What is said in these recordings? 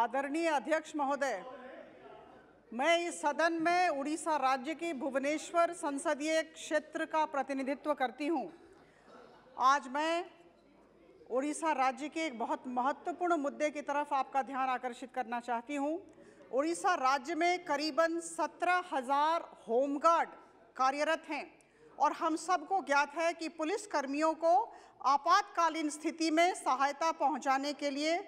आदरणीय अध्यक्ष महोदय मैं इस सदन में उड़ीसा राज्य की भुवनेश्वर संसदीय क्षेत्र का प्रतिनिधित्व करती हूँ आज मैं उड़ीसा राज्य के एक बहुत महत्वपूर्ण मुद्दे की तरफ आपका ध्यान आकर्षित करना चाहती हूँ उड़ीसा राज्य में करीबन सत्रह हज़ार होमगार्ड कार्यरत हैं और हम सबको ज्ञात है कि पुलिस कर्मियों को आपातकालीन स्थिति में सहायता पहुंचाने के लिए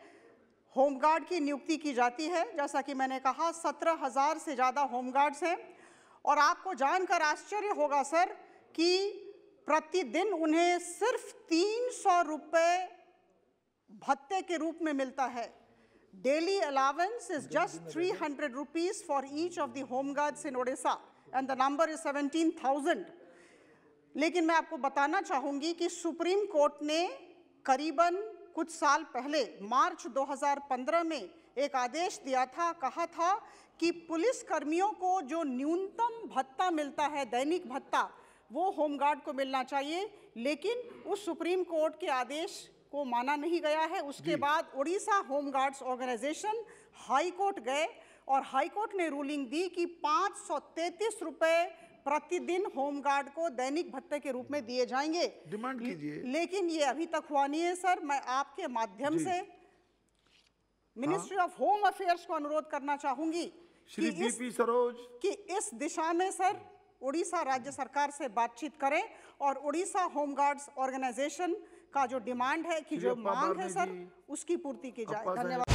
होमगार्ड की नियुक्ति की जाती है जैसा कि मैंने कहा सत्रह हज़ार से ज़्यादा होमगार्ड्स हैं और आपको जानकर आश्चर्य होगा सर कि प्रतिदिन उन्हें सिर्फ तीन सौ रुपये भत्ते के रूप में मिलता है daily is just three hundred rupees for each of the home home in Odisha and the number is seventeen thousand लेकिन मैं आपको बताना चाहूंगी कि सुप्रीम कोर्ट ने करीबन कुछ साल पहले मार्च 2015 में एक आदेश दिया था कहा था कि पुलिस कर्मियों को जो न्यूनतम भत्ता मिलता है दैनिक भत्ता वो होमगार्ड को मिलना चाहिए लेकिन उस सुप्रीम कोर्ट के आदेश को माना नहीं गया है उसके बाद Orissa home guards organisation high court गए और हाई कोर्ट ने रूलिंग दी कि पाँच सौ रुपये प्रतिदिन होमगार्ड को दैनिक भत्ते के रूप में दिए जाएंगे डिमांड कीजिए लेकिन ये अभी तक हुआ नहीं है सर मैं आपके माध्यम से मिनिस्ट्री ऑफ होम अफेयर्स को अनुरोध करना चाहूंगी श्री इस, सरोज कि इस दिशा में सर उड़ीसा राज्य सरकार से बातचीत करें और उड़ीसा होमगार्ड्स ऑर्गेनाइजेशन का जो डिमांड है कि जो मांग है सर उसकी पूर्ति की जाए धन्यवाद